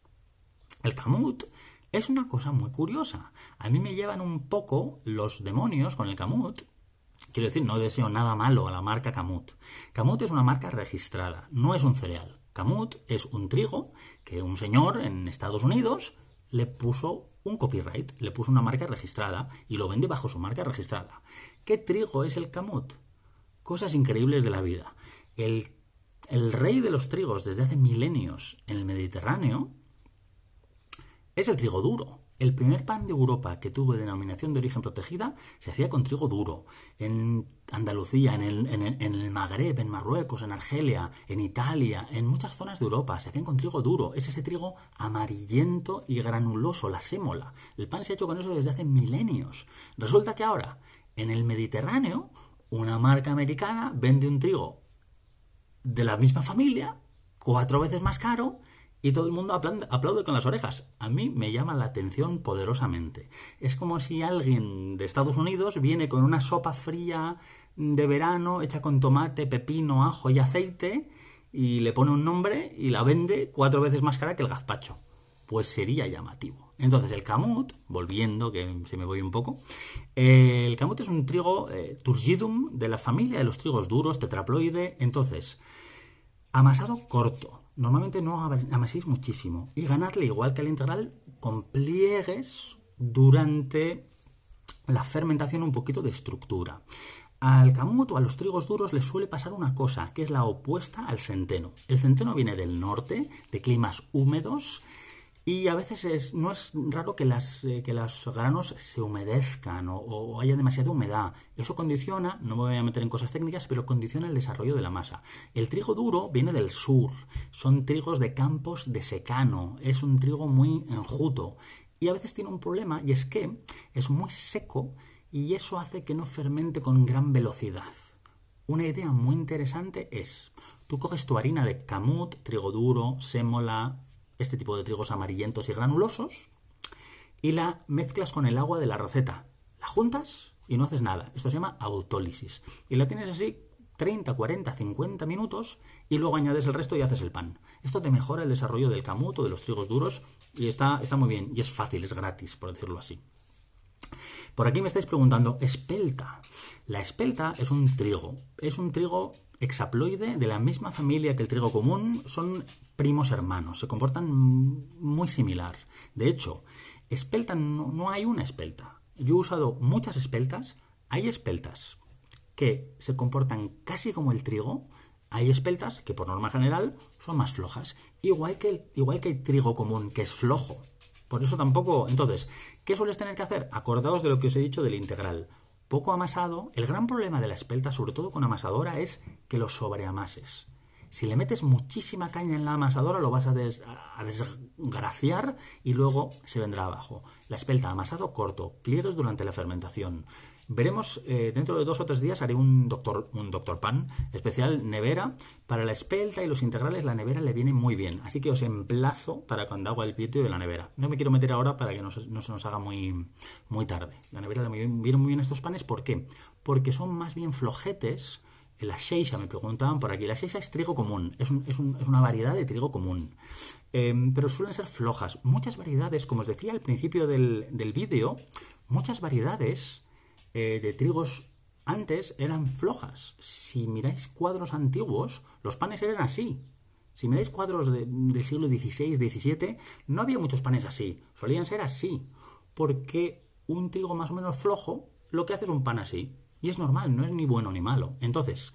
El camut es una cosa muy curiosa. A mí me llevan un poco los demonios con el Camut. Quiero decir, no deseo nada malo a la marca Camut. Camut es una marca registrada, no es un cereal. Camut es un trigo que un señor en Estados Unidos le puso un copyright, le puso una marca registrada y lo vende bajo su marca registrada. ¿Qué trigo es el Camut? Cosas increíbles de la vida. El, el rey de los trigos desde hace milenios en el Mediterráneo es el trigo duro. El primer pan de Europa que tuvo denominación de origen protegida se hacía con trigo duro. En Andalucía, en el, Magreb, en Marruecos, en Argelia, en Italia, en muchas zonas de Europa se hacían con trigo duro. Es ese trigo amarillento y granuloso, la sémola. El pan se ha hecho con eso desde hace milenios. Resulta que ahora, en el Mediterráneo, una marca americana vende un trigo de la misma familia, cuatro veces más caro, y todo el mundo aplaude con las orejas. A mí me llama la atención poderosamente. Es como si alguien de Estados Unidos viene con una sopa fría de verano hecha con tomate, pepino, ajo y aceite y le pone un nombre y la vende cuatro veces más cara que el gazpacho. Pues sería llamativo. Entonces el camut, volviendo, que se me voy un poco, eh, el camut es un trigo eh, turgidum de la familia de los trigos duros, tetraploide. Entonces, Amasado corto. Normalmente no amaséis muchísimo. Y ganadle igual que el integral con pliegues durante la fermentación un poquito de estructura. Al camuto, a los trigos duros les suele pasar una cosa, que es la opuesta al centeno. El centeno viene del norte, de climas húmedos, y a veces es, no es raro que, las, eh, que los granos se humedezcan o, o, haya demasiada humedad. Eso condiciona, no me voy a meter en cosas técnicas, pero condiciona el desarrollo de la masa. El trigo duro viene del sur, son trigos de campos de secano, es un trigo muy enjuto. Y a veces tiene un problema y es que es muy seco y eso hace que no fermente con gran velocidad. Una idea muy interesante es, tú coges tu harina de camut, trigo duro, sémola, este tipo de trigos amarillentos y granulosos, y la mezclas con el agua de la receta. La juntas y no haces nada. Esto se llama autólisis. Y la tienes así 30, 40, 50 minutos y luego añades el resto y haces el pan. Esto te mejora el desarrollo del camuto, de los trigos duros y está, está muy bien. Y es fácil, es gratis, por decirlo así. Por aquí me estáis preguntando, espelta. La espelta es un trigo. Es un trigo Exaploide de la misma familia que el trigo común, son primos hermanos, se comportan muy similar. De hecho, espelta no, hay una espelta. Yo he usado muchas espeltas, hay espeltas que se comportan casi como el trigo, hay espeltas que por norma general son más flojas, igual que igual que el trigo común, que es flojo. Por eso tampoco. Entonces, ¿qué sueles tener que hacer? Acordaos de lo que os he dicho del integral poco amasado, el gran problema de la espelta, sobre todo con amasadora, es que lo sobreamases. Si le metes muchísima caña en la amasadora, lo vas a, desgraciar y luego se vendrá abajo. La espelta amasado corto, pliegues durante la fermentación. Veremos, eh, dentro de dos o tres días haré un doctor, un doctor pan especial nevera para la espelta y los integrales. La nevera le viene muy bien, así que os emplazo para cuando haga el vídeo de la nevera. No me quiero meter ahora para que no, se nos haga muy, muy tarde. La nevera le viene muy bien estos panes, ¿por qué? Porque son más bien flojetes. La sheisha, me preguntaban por aquí. La sheisha es trigo común, es, una variedad de trigo común. Em, pero suelen ser flojas. Muchas variedades, como os decía al principio del, del vídeo, muchas variedades eh, de trigos antes eran flojas. Si miráis cuadros antiguos, los panes eran así. Si miráis cuadros del siglo XVI, XVII, no había muchos panes así. Solían ser así. Porque un trigo más o menos flojo lo que hace es un pan así. Y es normal, no es ni bueno ni malo. Entonces,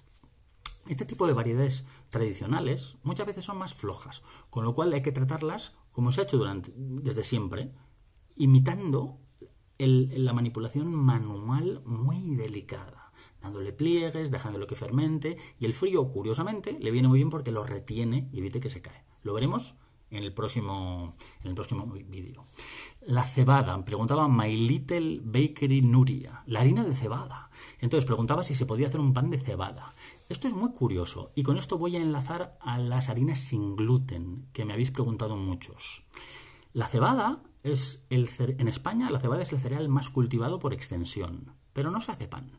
este tipo de variedades tradicionales muchas veces son más flojas. Con lo cual hay que tratarlas como se ha hecho durante, desde siempre, imitando la manipulación manual muy delicada, dándole pliegues, dejándolo que fermente, y el frío, curiosamente, le viene muy bien porque lo retiene y evite que se cae. Lo veremos en el próximo, en el próximo vídeo. La cebada, preguntaba My Little Bakery Nuria, la harina de cebada. Entonces preguntaba si se podía hacer un pan de cebada. Esto es muy curioso y con esto voy a enlazar a las harinas sin gluten, que me habéis preguntado muchos. La cebada en España la cebada es el cereal más cultivado por extensión, pero no se hace pan.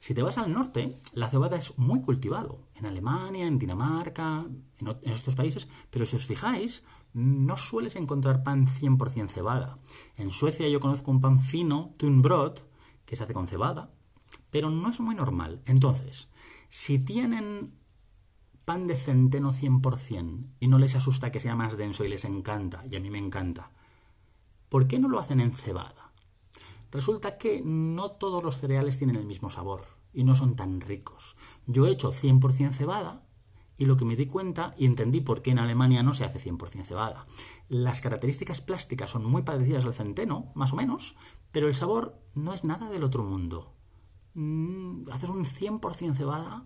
Si te vas al norte, la cebada es muy cultivado, en Alemania, en Dinamarca, en, estos países, pero si os fijáis, no sueles encontrar pan 100% cebada. En Suecia yo conozco un pan fino, Tunbrot, que se hace con cebada, pero no es muy normal. Entonces, si tienen pan de centeno 100% y no les asusta que sea más denso y les encanta, y a mí me encanta, ¿Por qué no lo hacen en cebada? Resulta que no todos los cereales tienen el mismo sabor y no son tan ricos. Yo he hecho 100% cebada y lo que me di cuenta y entendí por qué en Alemania no se hace 100% cebada. Las características plásticas son muy parecidas al centeno, más o menos, pero el sabor no es nada del otro mundo. Mm, haces un 100% cebada,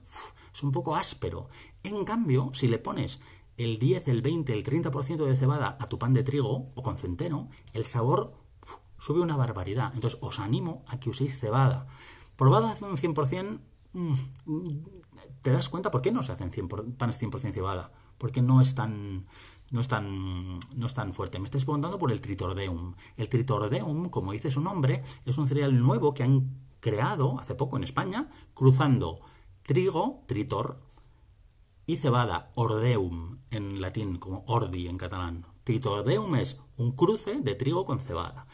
es un poco áspero. En cambio, si le pones el 10, el 20, el 30% de cebada a tu pan de trigo o con centeno, el sabor sube una barbaridad. Entonces os animo a que uséis cebada. Probada hace un 100%, mm, te das cuenta por qué no se hacen panes 100% cebada. Porque no es tan no es no es tan fuerte. Me estáis preguntando por el tritordeum. El tritordeum, como dice su nombre, es un cereal nuevo que han creado hace poco en España, cruzando trigo, tritor, y cebada ordeum en latín, como ordi en catalán. Tritordeum es un cruce de trigo con cebada.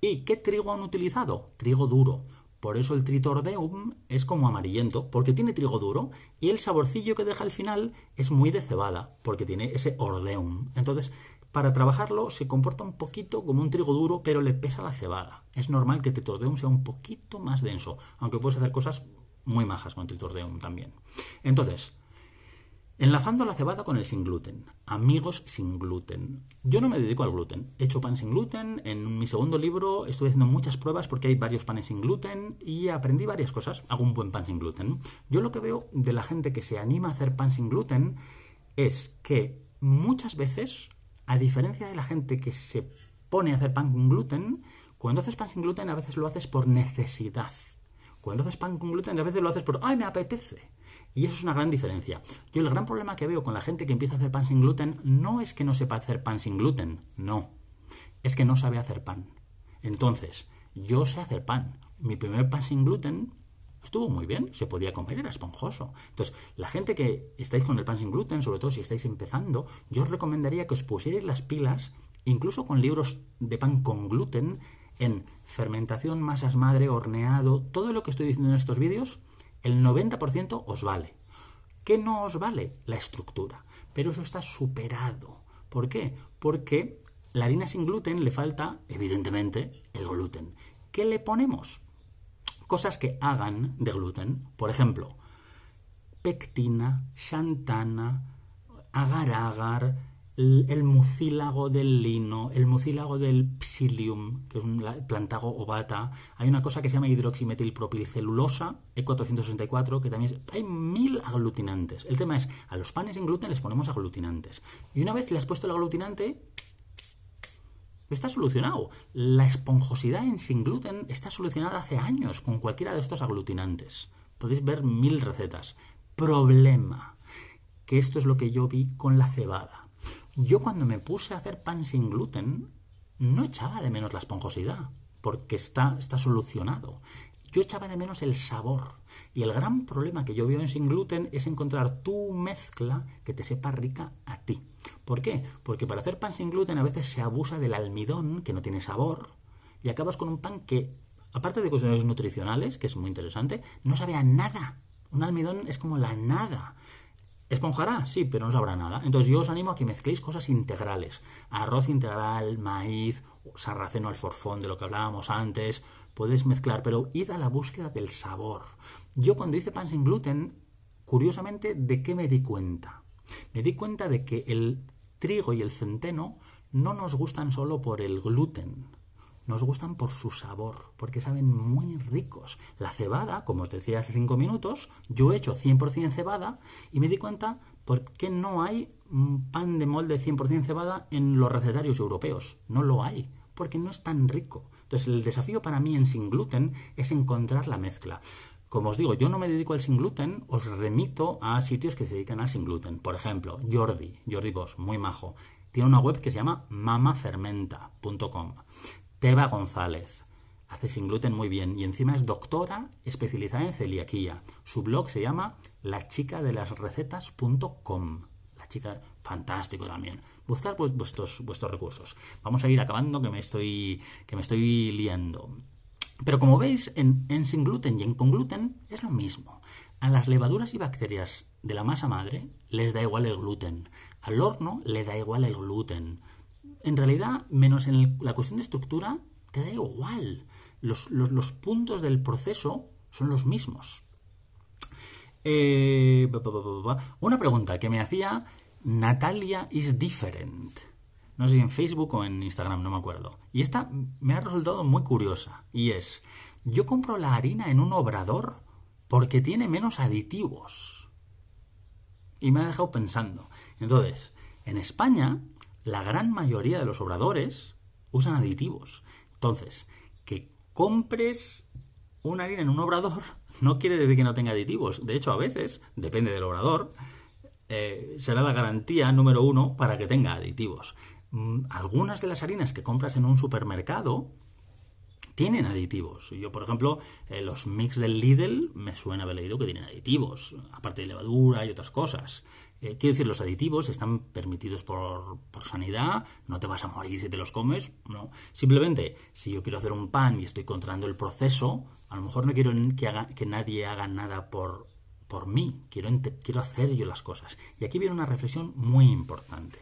¿Y qué trigo han utilizado? Trigo duro. Por eso el tritordeum es como amarillento, porque tiene trigo duro y el saborcillo que deja al final es muy de cebada, porque tiene ese ordeum. Entonces, para trabajarlo se comporta un poquito como un trigo duro, pero le pesa la cebada. Es normal que el tritordeum sea un poquito más denso, aunque puedes hacer cosas muy majas con tritordeum también. Entonces, Enlazando la cebada con el sin gluten. Amigos sin gluten. Yo no me dedico al gluten. He hecho pan sin gluten. En mi segundo libro estuve haciendo muchas pruebas porque hay varios panes sin gluten y aprendí varias cosas. Hago un buen pan sin gluten. Yo lo que veo de la gente que se anima a hacer pan sin gluten es que muchas veces, a diferencia de la gente que se pone a hacer pan con gluten, cuando haces pan sin gluten a veces lo haces por necesidad. Cuando haces pan con gluten a veces lo haces por, ay, me apetece. Y eso es una gran diferencia. Yo el gran problema que veo con la gente que empieza a hacer pan sin gluten no es que no sepa hacer pan sin gluten, no. Es que no sabe hacer pan. Entonces, yo sé hacer pan. Mi primer pan sin gluten estuvo muy bien, se podía comer, era esponjoso. Entonces, la gente que estáis con el pan sin gluten, sobre todo si estáis empezando, yo os recomendaría que os pusierais las pilas, incluso con libros de pan con gluten, en fermentación, masas madre, horneado, todo lo que estoy diciendo en estos vídeos, el 90% os vale. ¿Qué no os vale? La estructura. Pero eso está superado. ¿Por qué? Porque la harina sin gluten le falta, evidentemente, el gluten. ¿Qué le ponemos? Cosas que hagan de gluten. Por ejemplo, pectina, xantana, agar-agar, el mucílago del lino, el mucílago del psyllium, que es un plantago ovata. Hay una cosa que se llama hidroximetilpropilcelulosa, E464, que también es, hay mil aglutinantes. El tema es, a los panes sin gluten les ponemos aglutinantes. Y una vez le has puesto el aglutinante, está solucionado. La esponjosidad en sin gluten está solucionada hace años con cualquiera de estos aglutinantes. Podéis ver mil recetas. Problema, que esto es lo que yo vi con la cebada yo cuando me puse a hacer pan sin gluten, no echaba de menos la esponjosidad, porque está, solucionado. Yo echaba de menos el sabor. Y el gran problema que yo veo en sin gluten es encontrar tu mezcla que te sepa rica a ti. ¿Por qué? Porque para hacer pan sin gluten a veces se abusa del almidón, que no tiene sabor, y acabas con un pan que, aparte de cuestiones nutricionales, que es muy interesante, no sabe a nada. Un almidón es como la nada. ¿Esponjará? Sí, pero no sabrá nada. Entonces yo os animo a que mezcléis cosas integrales. Arroz integral, maíz, sarraceno al forfón de lo que hablábamos antes. Podéis mezclar, pero id a la búsqueda del sabor. Yo cuando hice pan sin gluten, curiosamente, ¿de qué me di cuenta? Me di cuenta de que el trigo y el centeno no nos gustan solo por el gluten, nos gustan por su sabor, porque saben muy ricos. La cebada, como os decía hace cinco minutos, yo he hecho 100% cebada y me di cuenta por qué no hay pan de molde 100% cebada en los recetarios europeos. No lo hay, porque no es tan rico. Entonces el desafío para mí en sin gluten es encontrar la mezcla. Como os digo, yo no me dedico al sin gluten, os remito a sitios que se dedican al sin gluten. Por ejemplo, Jordi, Jordi Bosch, muy majo, tiene una web que se llama mamafermenta.com. Teba González. Hace sin gluten muy bien y encima es doctora especializada en celiaquía. Su blog se llama lachicadelasrecetas.com. La chica, fantástico también. Buscar vuestros, vuestros recursos. Vamos a ir acabando que me estoy, que me estoy liando. Pero como veis, en, en sin gluten y en con gluten es lo mismo. A las levaduras y bacterias de la masa madre les da igual el gluten. Al horno le da igual el gluten en realidad, menos en la cuestión de estructura, te da igual. Los, puntos del proceso son los mismos. Eh, una pregunta que me hacía Natalia is different. No sé si en Facebook o en Instagram, no me acuerdo. Y esta me ha resultado muy curiosa. Y es, yo compro la harina en un obrador porque tiene menos aditivos. Y me ha dejado pensando. Entonces, en España la gran mayoría de los obradores usan aditivos. Entonces, que compres una harina en un obrador [LAUGHS] no quiere decir que no tenga aditivos. De hecho, a veces, depende del obrador, eh, será la garantía número uno para que tenga aditivos. Mm, algunas de las harinas que compras en un supermercado tienen aditivos. Yo, por ejemplo, eh, los mix del Lidl me suena haber leído que tienen aditivos, aparte de levadura y otras cosas. Eh, quiero decir, los aditivos están permitidos por, sanidad, no te vas a morir si te los comes, no. Simplemente, si yo quiero hacer un pan y estoy controlando el proceso, a lo mejor no quiero que, que nadie haga nada por, por mí, quiero, quiero hacer yo las cosas. Y aquí viene una reflexión muy importante.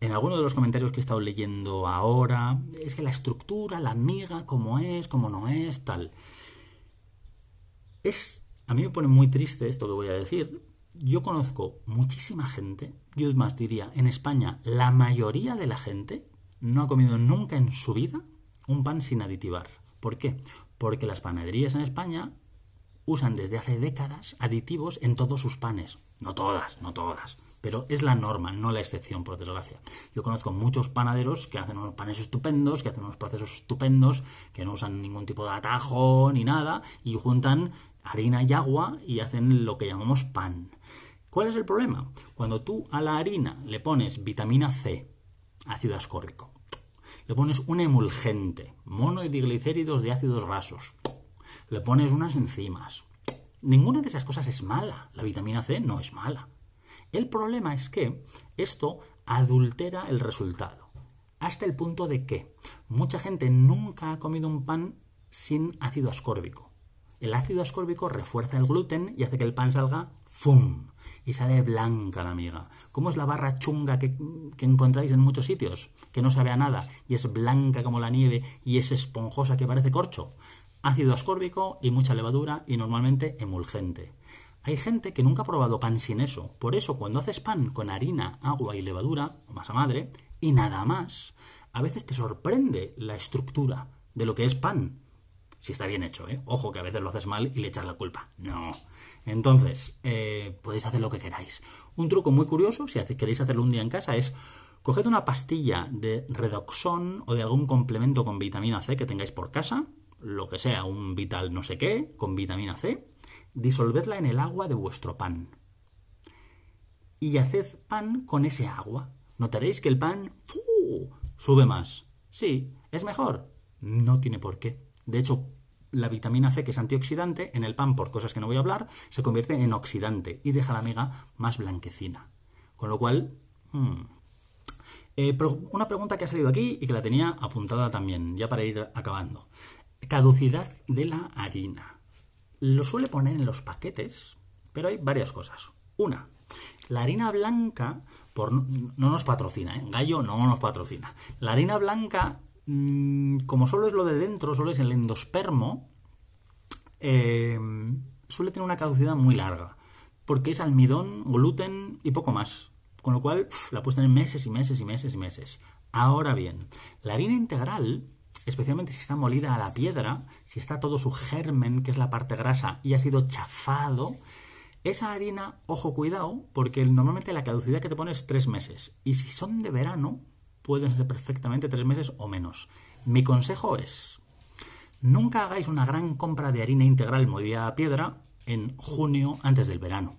En alguno de los comentarios que he estado leyendo ahora, es que la estructura, la miga, cómo es, cómo no es, tal. Es. A mí me pone muy triste esto que voy a decir, yo conozco muchísima gente, yo más diría, en España la mayoría de la gente no ha comido nunca en su vida un pan sin aditivar. ¿Por qué? Porque las panaderías en España usan desde hace décadas aditivos en todos sus panes. No todas, no todas pero es la norma, no la excepción, por desgracia. Yo conozco muchos panaderos que hacen unos panes estupendos, que hacen unos procesos estupendos, que no usan ningún tipo de atajo ni nada, y juntan harina y agua y hacen lo que llamamos pan. ¿Cuál es el problema? Cuando tú a la harina le pones vitamina C, ácido ascórbico, le pones un emulgente, mono de ácidos grasos, le pones unas enzimas. Ninguna de esas cosas es mala. La vitamina C no es mala. El problema es que esto adultera el resultado, hasta el punto de que mucha gente nunca ha comido un pan sin ácido ascórbico. El ácido ascórbico refuerza el gluten y hace que el pan salga ¡fum! Y sale blanca la miga. ¿Cómo es la barra chunga que, que, encontráis en muchos sitios? Que no sabe a nada y es blanca como la nieve y es esponjosa que parece corcho. Ácido ascórbico y mucha levadura y normalmente emulgente. Hay gente que nunca ha probado pan sin eso. Por eso, cuando haces pan con harina, agua y levadura, o masa madre, y nada más, a veces te sorprende la estructura de lo que es pan. Si está bien hecho, ¿eh? Ojo que a veces lo haces mal y le echas la culpa. No. Entonces, eh, podéis hacer lo que queráis. Un truco muy curioso, si queréis hacerlo un día en casa, es coged una pastilla de redoxón o de algún complemento con vitamina C que tengáis por casa, lo que sea, un vital no sé qué, con vitamina C, disolvedla en el agua de vuestro pan. Y haced pan con ese agua. Notaréis que el pan sube más. Sí, es mejor. No tiene por qué. De hecho, la vitamina C, que es antioxidante, en el pan, por cosas que no voy a hablar, se convierte en oxidante y deja la miga más blanquecina. Con lo cual, hmm. eh, una pregunta que ha salido aquí y que la tenía apuntada también, ya para ir acabando. Caducidad de la harina. Lo suele poner en los paquetes, pero hay varias cosas. Una, la harina blanca, por, no nos patrocina, ¿eh? Gallo no nos patrocina. La harina blanca, mm, como solo es lo de dentro, solo es el endospermo, eh, suele tener una caducidad muy larga, porque es almidón, gluten y poco más. Con lo cual, la puedes tener meses y meses y meses y meses. Ahora bien, la harina integral especialmente si está molida a la piedra, si está todo su germen, que es la parte grasa, y ha sido chafado, esa harina, ojo cuidado, porque normalmente la caducidad que te pones es tres meses. Y si son de verano, pueden ser perfectamente tres meses o menos. Mi consejo es, nunca hagáis una gran compra de harina integral molida a piedra en junio antes del verano.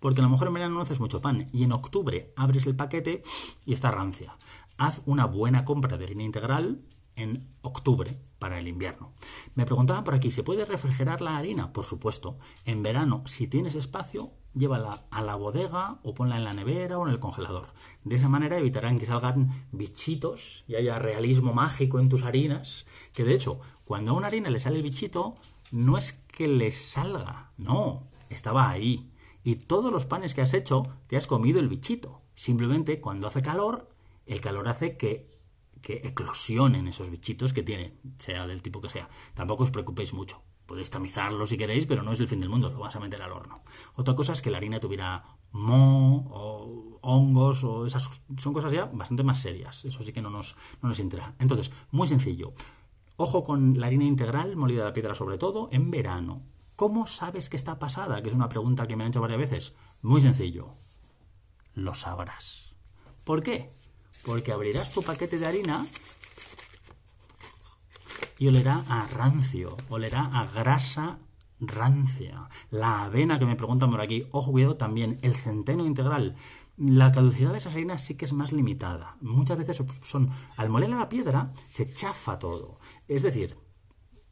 Porque a lo mejor en verano no haces mucho pan y en octubre abres el paquete y está rancia. Haz una buena compra de harina integral en octubre para el invierno. Me preguntaban por aquí, ¿se puede refrigerar la harina? Por supuesto. En verano, si tienes espacio, llévala a la bodega o ponla en la nevera o en el congelador. De esa manera evitarán que salgan bichitos y haya realismo mágico en tus harinas. Que de hecho, cuando a una harina le sale el bichito, no es que le salga, no, estaba ahí. Y todos los panes que has hecho, te has comido el bichito. Simplemente cuando hace calor, el calor hace que que eclosionen esos bichitos que tiene sea del tipo que sea. Tampoco os preocupéis mucho. Podéis tamizarlo si queréis, pero no es el fin del mundo, lo vas a meter al horno. Otra cosa es que la harina tuviera mo o hongos o esas son cosas ya bastante más serias. Eso sí que no nos, interesa. Entonces, muy sencillo. Ojo con la harina integral, molida de la piedra sobre todo, en verano. ¿Cómo sabes que está pasada? Que es una pregunta que me han hecho varias veces. Muy sencillo. Lo sabrás. ¿Por qué? Porque abrirás tu paquete de harina y olerá a rancio, olerá a grasa rancia. La avena que me preguntan por aquí, ojo cuidado también, el centeno integral. La caducidad de esas harinas sí que es más limitada. Muchas veces son, al moler a la piedra, se chafa todo. Es decir,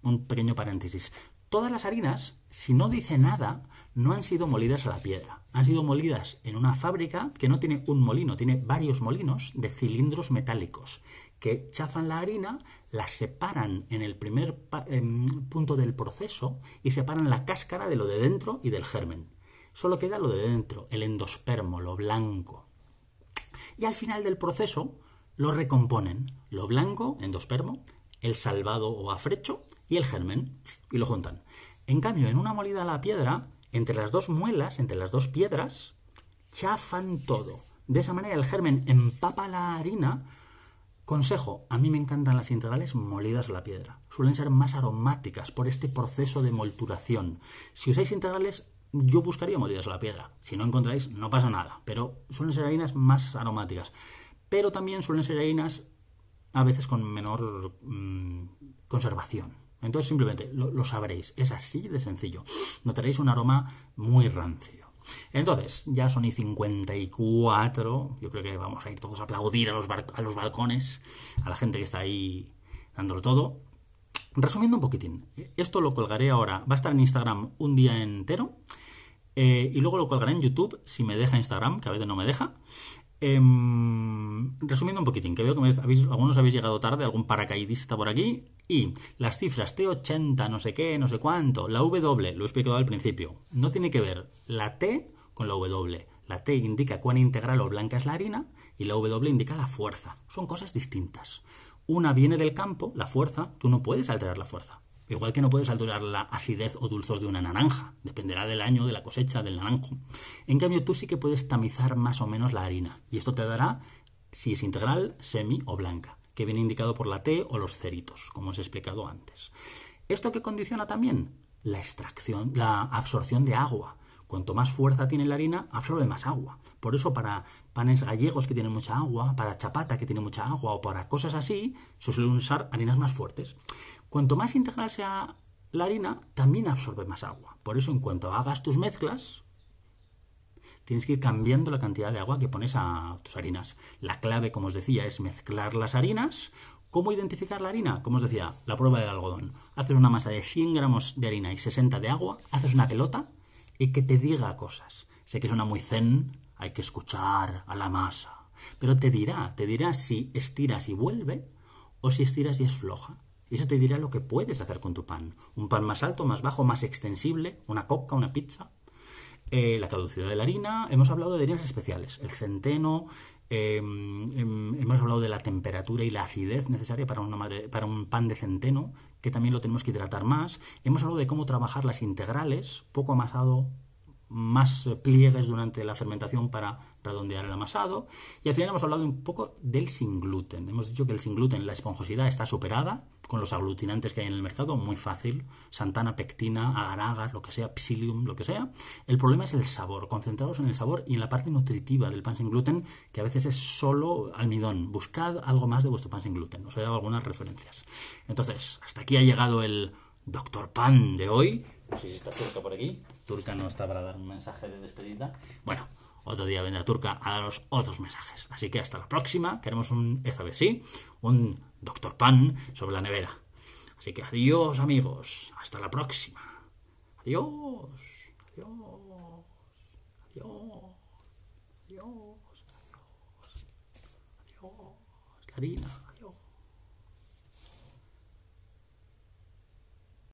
un pequeño paréntesis, todas las harinas, si no dice nada, no han sido molidas a la piedra han sido molidas en una fábrica que no tiene un molino, tiene varios molinos de cilindros metálicos que chafan la harina, la separan en el primer em, punto del proceso y separan la cáscara de lo de dentro y del germen. Solo queda lo de dentro, el endospermo, lo blanco. Y al final del proceso lo recomponen, lo blanco, endospermo, el salvado o afrecho y el germen, y lo juntan. En cambio, en una molida a la piedra, entre las dos muelas, entre las dos piedras, chafan todo. De esa manera el germen empapa la harina. Consejo, a mí me encantan las integrales molidas a la piedra. Suelen ser más aromáticas por este proceso de molturación. Si usáis integrales, yo buscaría molidas a la piedra. Si no encontráis, no pasa nada, pero suelen ser harinas más aromáticas. Pero también suelen ser harinas a veces con menor mm, conservación. Entonces simplemente lo, sabréis, es así de sencillo. Notaréis un aroma muy rancio. Entonces, ya son y 54, yo creo que vamos a ir todos a aplaudir a los, a los balcones, a la gente que está ahí dándolo todo. Resumiendo un poquitín, esto lo colgaré ahora, va a estar en Instagram un día entero eh, y luego lo colgaré en YouTube si me deja Instagram, que a veces no me deja. Em, resumiendo un poquitín, que veo que algunos habéis llegado tarde, algún paracaidista por aquí, y las cifras T80, no sé qué, no sé cuánto, la W, lo he explicado al principio, no tiene que ver la T con la W. La T indica cuán integral o blanca es la harina y la W indica la fuerza. Son cosas distintas. Una viene del campo, la fuerza, tú no puedes alterar la fuerza. Igual que no puedes alterar la acidez o dulzor de una naranja, dependerá del año, de la cosecha, del naranjo. En cambio, tú sí que puedes tamizar más o menos la harina, y esto te dará si es integral, semi o blanca, que viene indicado por la T o los ceritos, como os he explicado antes. ¿Esto que condiciona también? La extracción, la absorción de agua. Cuanto más fuerza tiene la harina, absorbe más agua. Por eso para panes gallegos que tienen mucha agua, para chapata que tiene mucha agua o para cosas así, se suelen usar harinas más fuertes. Cuanto más integral sea la harina, también absorbe más agua. Por eso, en cuanto hagas tus mezclas, tienes que ir cambiando la cantidad de agua que pones a tus harinas. La clave, como os decía, es mezclar las harinas. ¿Cómo identificar la harina? Como os decía, la prueba del algodón. Haces una masa de 100 gramos de harina y 60 de agua, haces una pelota y que te diga cosas. Sé que suena muy zen, hay que escuchar a la masa, pero te dirá, te dirá si estiras y vuelve o si estiras y es floja. Y eso te dirá lo que puedes hacer con tu pan. Un pan más alto, más bajo, más extensible, una coca, una pizza. Eh, la caducidad de la harina, hemos hablado de harinas especiales, el centeno, em, em, hemos hablado de la temperatura y la acidez necesaria para, una para un pan de centeno, que también lo tenemos que hidratar más. Hemos hablado de cómo trabajar las integrales, poco amasado, más pliegues durante la fermentación para redondear el amasado. Y al final hemos hablado un poco del sin gluten. Hemos dicho que el sin gluten, la esponjosidad está superada con los aglutinantes que hay en el mercado, muy fácil, santana, pectina, agar, lo que sea, psyllium, lo que sea. El problema es el sabor, concentrados en el sabor y en la parte nutritiva del pan sin gluten, que a veces es solo almidón. Buscad algo más de vuestro pan sin gluten, os he dado algunas referencias. Entonces, hasta aquí ha llegado el Doctor Pan de hoy si está Turca por aquí. Turca no está para dar un mensaje de despedida. Bueno, otro día vendrá Turca a daros otros mensajes. Así que hasta la próxima. Queremos un, esta vez sí, un Doctor Pan sobre la nevera. Así que adiós amigos. Hasta la próxima. Adiós. Adiós. Adiós. Adiós. Adiós. Adiós.